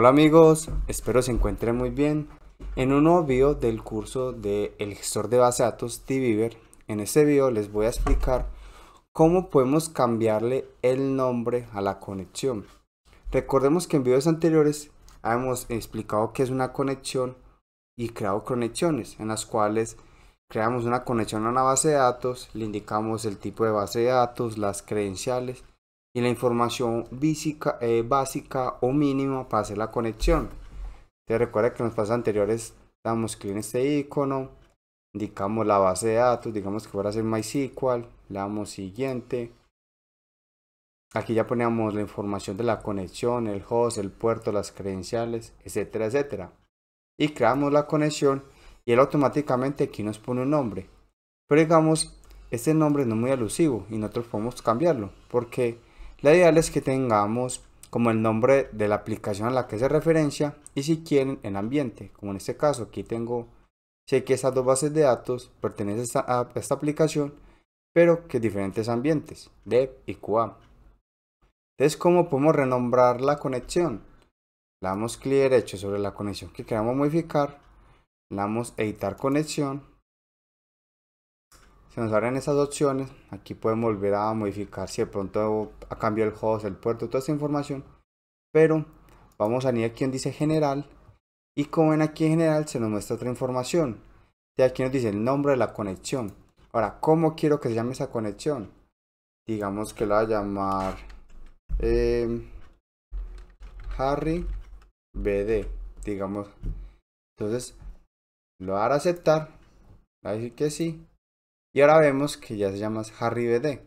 Hola amigos, espero se encuentren muy bien. En un nuevo video del curso de el gestor de base de datos TViver, en este video les voy a explicar cómo podemos cambiarle el nombre a la conexión. Recordemos que en videos anteriores hemos explicado qué es una conexión y creado conexiones en las cuales creamos una conexión a una base de datos, le indicamos el tipo de base de datos, las credenciales y la información básica, eh, básica o mínima para hacer la conexión. Te recuerda que en los pasos anteriores damos clic en este icono, indicamos la base de datos, digamos que fuera a ser MySQL, le damos siguiente. Aquí ya poníamos la información de la conexión, el host, el puerto, las credenciales, etcétera, etcétera. Y creamos la conexión y él automáticamente aquí nos pone un nombre. Pero digamos, este nombre no es muy alusivo y nosotros podemos cambiarlo porque la ideal es que tengamos como el nombre de la aplicación a la que se referencia y si quieren en ambiente, como en este caso aquí tengo, sé que estas dos bases de datos pertenecen a esta, aplicación, pero que diferentes ambientes, dev y QA. Entonces, ¿cómo podemos renombrar la conexión? Le damos clic derecho sobre la conexión que queramos modificar, damos editar conexión se nos abren esas opciones aquí podemos volver a modificar si de pronto ha cambiado el host el puerto toda esa información pero vamos a ir aquí donde dice general y como ven aquí en general se nos muestra otra información y aquí nos dice el nombre de la conexión ahora cómo quiero que se llame esa conexión digamos que la va a llamar eh, Harry BD digamos entonces lo a dar a aceptar va a decir que sí y ahora vemos que ya se llama Harry BD.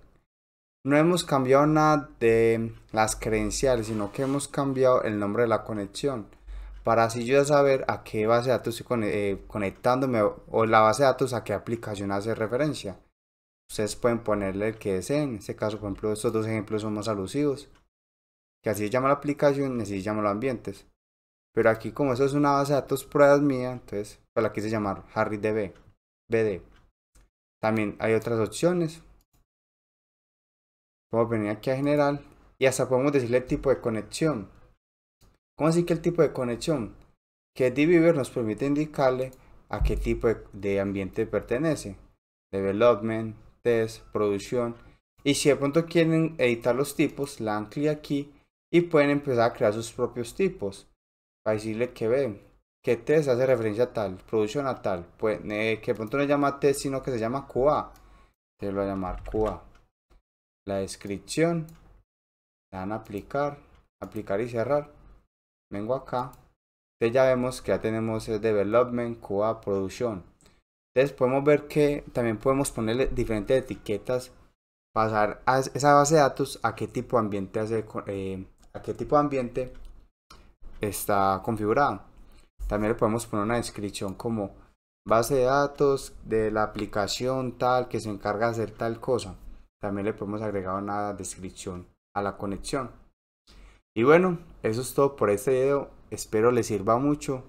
No hemos cambiado nada de las credenciales, sino que hemos cambiado el nombre de la conexión. Para así yo ya saber a qué base de datos estoy eh, conectándome o la base de datos a qué aplicación hace referencia. Ustedes pueden ponerle el que deseen. En este caso, por ejemplo, estos dos ejemplos son más alusivos. Que así se llama la aplicación y así se llama los ambientes. Pero aquí como eso es una base de datos pruebas mía, entonces la quise llamar Harry BD. También hay otras opciones. Podemos venir aquí a general y hasta podemos decirle el tipo de conexión. ¿Cómo así que el tipo de conexión? Que Diviver nos permite indicarle a qué tipo de ambiente pertenece. Development, test, producción. Y si de pronto quieren editar los tipos, la dan clic aquí y pueden empezar a crear sus propios tipos. Para decirle que ven, que test hace referencia a tal, producción a tal, pues que pronto no se llama test, sino que se llama QA. Se lo va a llamar QA. La descripción, Le van a aplicar, aplicar y cerrar. Vengo acá. Entonces ya vemos que ya tenemos el development, QA, producción. Entonces podemos ver que también podemos ponerle diferentes etiquetas, pasar a esa base de datos a qué tipo de ambiente eh, a qué tipo de ambiente está configurado también le podemos poner una descripción como base de datos de la aplicación tal que se encarga de hacer tal cosa. También le podemos agregar una descripción a la conexión. Y bueno, eso es todo por este video. Espero les sirva mucho.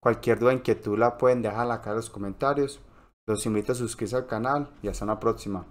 Cualquier duda, inquietud la pueden dejar acá en los comentarios. Los invito a suscribirse al canal y hasta una próxima.